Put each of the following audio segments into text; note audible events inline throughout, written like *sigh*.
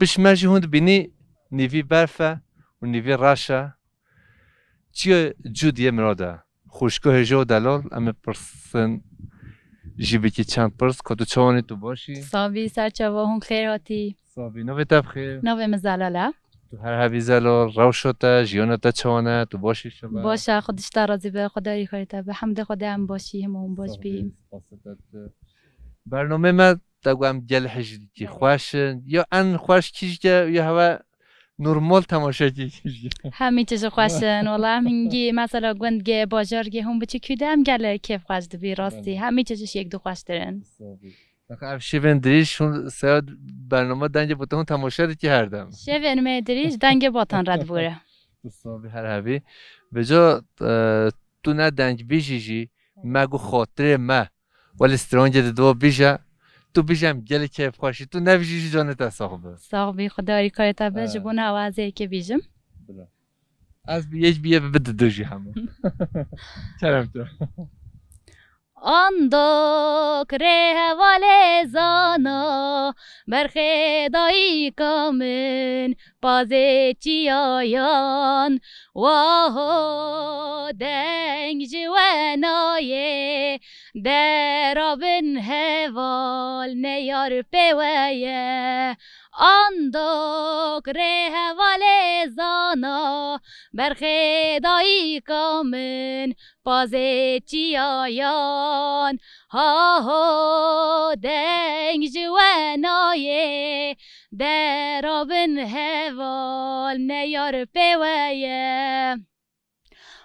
Peshmerge هند بینی نیوی برفه و نیوی راشا Çiye cudiye mirada. خوشگاه جو دلال اما پرسن جیبی که چند پرس کدو چوانی تو باشی ساوی سرچوا هم خیر آتی سابی نوی تب خیر نوی مزلالا تو هر حوی زلال روشتا جیانتا چوانه تو باشی شما باشه خودش ترازی به خدایی تا به حمد خدا هم باشی هم هم باش بیم برنامه من دەگوم گەل حەژیتی بله. خوشن یا ان خوش یا هوا نورمال تماشا تەماشاکی هەمی چیز خوشن وڵا هەنگی مەسەلا گوندگێ باژارگێ هم بچی هم گل کێف خوش چیزش یک دو خوش درن دخواشترن. شیون دریش برنامه بوده تماشا دی که هر دم شیون می دریش دنگ بوره بۆتان هر هفی به جا تو نه دنگ دەنگ جی بله. مگو خاطر ما ولی سترانجه دو بیژە تو بیشم گلی که خوشی تو نویجی جانه تا صاحب صاحب بی خدا ری تا به جبون آوازه که بیجم از بیش بیه بده دوجی همه چرم *laughs* تو Andok rehvale zana berhedai kamen pazeçiyayan vaho deng jivanaye derabin heval ne yar peweye Andok rehvale zana برخداییکامن پازچیایان ها ها دنگ جوانای درابن هوال نیار پیویه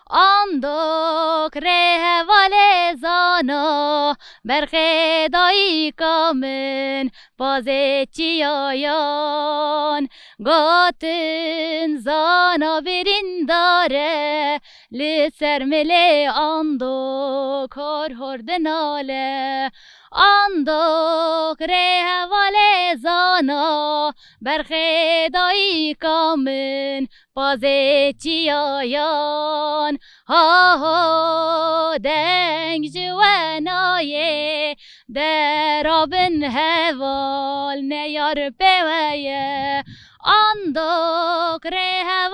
آندوک رهوال زانا برخدایی کامن بازه چیایان گاتن زانا برین داره لسر ملی آندوک هر دناله اندوک رهوال زانا برخدایی کامن بازه چیایان ها ها دنگ جوانایه درابن هوال نیار بویه اندوک رهوال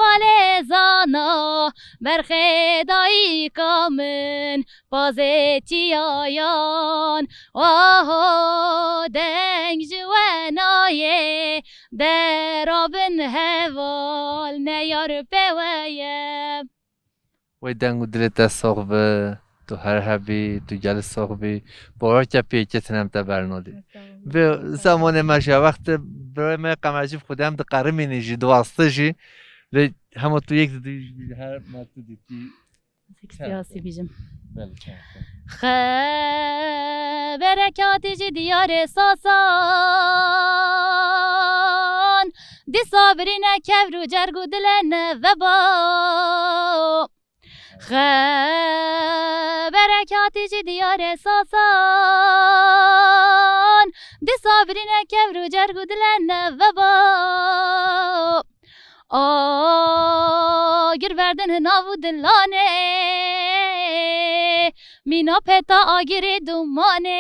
برخدایی کامن تی آیان آهو دنگ جوانای درابن هوال نیار بویم و دنگو دلت صغبه تو هر حبی تو گل صغبی بارا که پیچه تنم تا برنادی به زمان مشه وقت برای من قمرجیب خودم در قره می نجی دوسته جی ve hem otu yek dedi her matı بیا سیاسی بیجم برکات جی دیار ساسان دی صابرین کبر رو جرگو دلن و با برکات جی دیار ساسان دی صابرین کبر رو جرگو دلن و با Mir verdin nav dillane Mina peta agiri dumane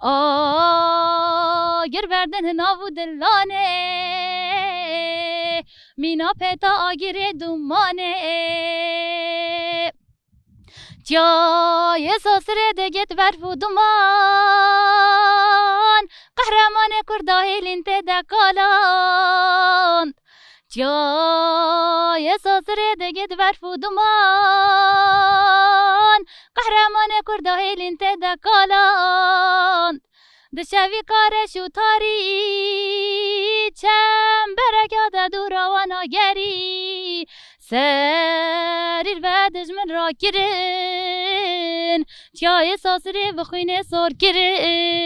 Aa, gir verdin nav dillane Mina peta agiri dumane Tya yesasre de get ver duman Kahraman kurda elinde de kalan جای سازر دگید برفو دومان قهرمان کرده هیلین تده کالان دشوی کارش و تاری چم دورا و گری سریر و دجمن را گرن چای ساسری بخوین سر گرن